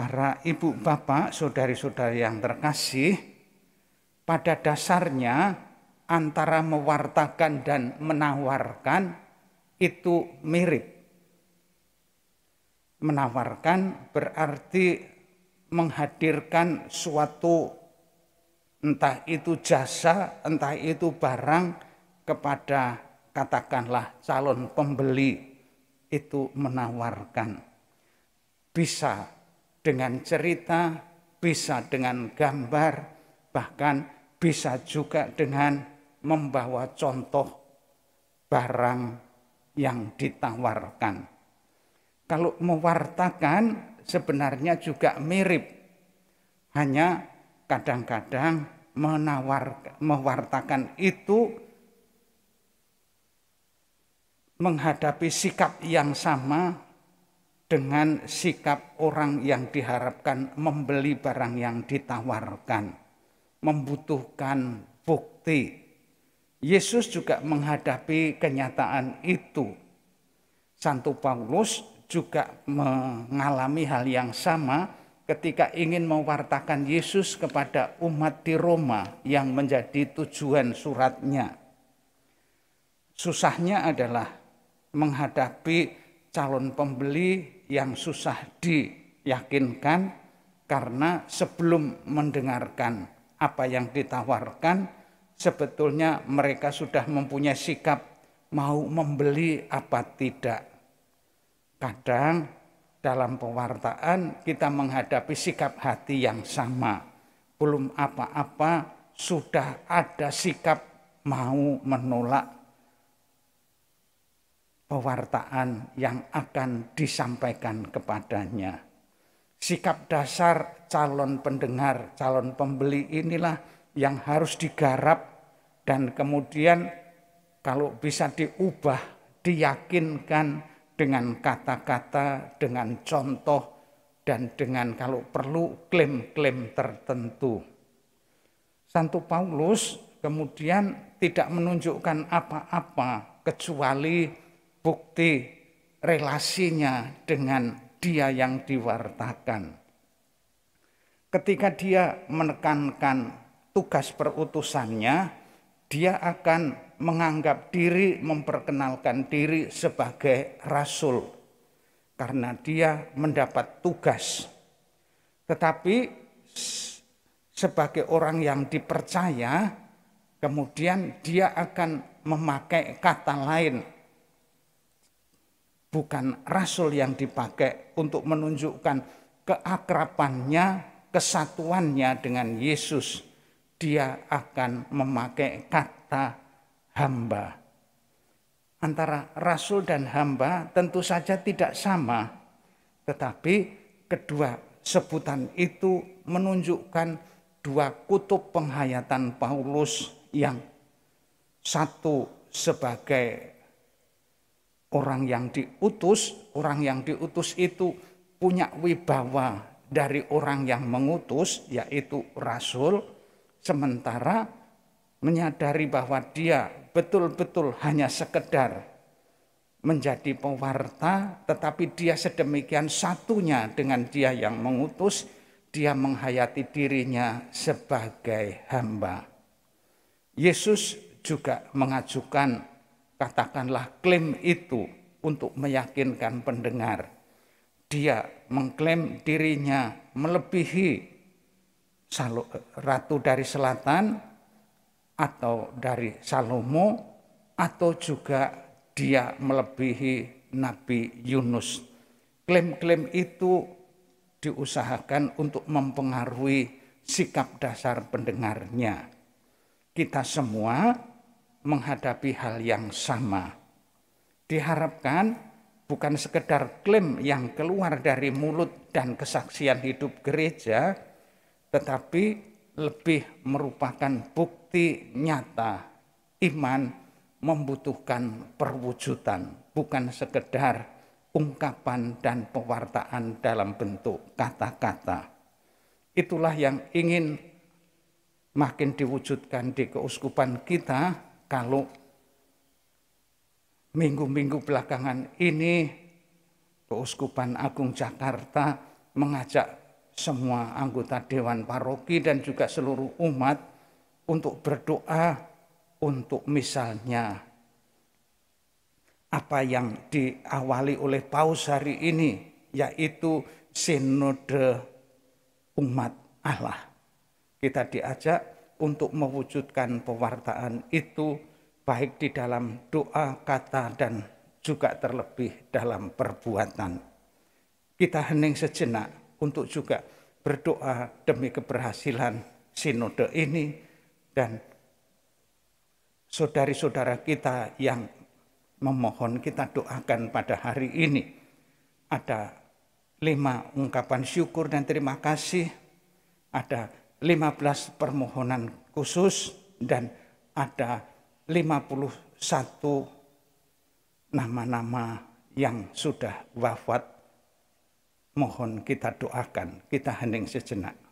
para ibu bapak, saudari-saudari yang terkasih, pada dasarnya antara mewartakan dan menawarkan itu mirip. Menawarkan berarti menghadirkan suatu entah itu jasa, entah itu barang kepada katakanlah calon pembeli itu menawarkan bisa dengan cerita, bisa dengan gambar, bahkan bisa juga dengan membawa contoh barang yang ditawarkan. Kalau mewartakan sebenarnya juga mirip, hanya kadang-kadang mewartakan itu menghadapi sikap yang sama dengan sikap orang yang diharapkan membeli barang yang ditawarkan, membutuhkan bukti. Yesus juga menghadapi kenyataan itu. Santo Paulus juga mengalami hal yang sama ketika ingin mewartakan Yesus kepada umat di Roma yang menjadi tujuan suratnya. Susahnya adalah menghadapi calon pembeli yang susah diyakinkan karena sebelum mendengarkan apa yang ditawarkan sebetulnya mereka sudah mempunyai sikap mau membeli apa tidak. Kadang dalam pewartaan kita menghadapi sikap hati yang sama. Belum apa-apa sudah ada sikap mau menolak pewartaan yang akan disampaikan kepadanya. Sikap dasar calon pendengar, calon pembeli inilah yang harus digarap dan kemudian kalau bisa diubah, diyakinkan dengan kata-kata, dengan contoh, dan dengan kalau perlu klaim-klaim tertentu. Santo Paulus kemudian tidak menunjukkan apa-apa kecuali bukti relasinya dengan dia yang diwartakan. Ketika dia menekankan tugas perutusannya, dia akan menganggap diri, memperkenalkan diri sebagai rasul karena dia mendapat tugas. Tetapi sebagai orang yang dipercaya, kemudian dia akan memakai kata lain bukan rasul yang dipakai untuk menunjukkan keakrapannya, kesatuannya dengan Yesus. Dia akan memakai kata hamba. Antara rasul dan hamba tentu saja tidak sama, tetapi kedua sebutan itu menunjukkan dua kutub penghayatan Paulus yang satu sebagai orang yang diutus, orang yang diutus itu punya wibawa dari orang yang mengutus, yaitu rasul, sementara menyadari bahwa dia betul-betul hanya sekedar menjadi pewarta, tetapi dia sedemikian satunya dengan dia yang mengutus, dia menghayati dirinya sebagai hamba. Yesus juga mengajukan katakanlah klaim itu untuk meyakinkan pendengar. Dia mengklaim dirinya melebihi ratu dari selatan atau dari Salomo atau juga dia melebihi Nabi Yunus. Klaim-klaim itu diusahakan untuk mempengaruhi sikap dasar pendengarnya. Kita semua menghadapi hal yang sama. Diharapkan bukan sekedar klaim yang keluar dari mulut dan kesaksian hidup gereja, tetapi lebih merupakan bukti nyata iman membutuhkan perwujudan, bukan sekedar ungkapan dan pewartaan dalam bentuk kata-kata. Itulah yang ingin makin diwujudkan di keuskupan kita kalau minggu-minggu belakangan ini Keuskupan Agung Jakarta mengajak semua anggota Dewan Paroki dan juga seluruh umat untuk berdoa untuk misalnya apa yang diawali oleh paus hari ini yaitu sinode umat Allah. Kita diajak untuk mewujudkan pewartaan itu baik di dalam doa, kata, dan juga terlebih dalam perbuatan. Kita hening sejenak untuk juga berdoa demi keberhasilan sinode ini dan saudari-saudara kita yang memohon kita doakan pada hari ini. Ada lima ungkapan syukur dan terima kasih, ada 15 permohonan khusus dan ada 51 nama-nama yang sudah wafat. Mohon kita doakan, kita hening sejenak.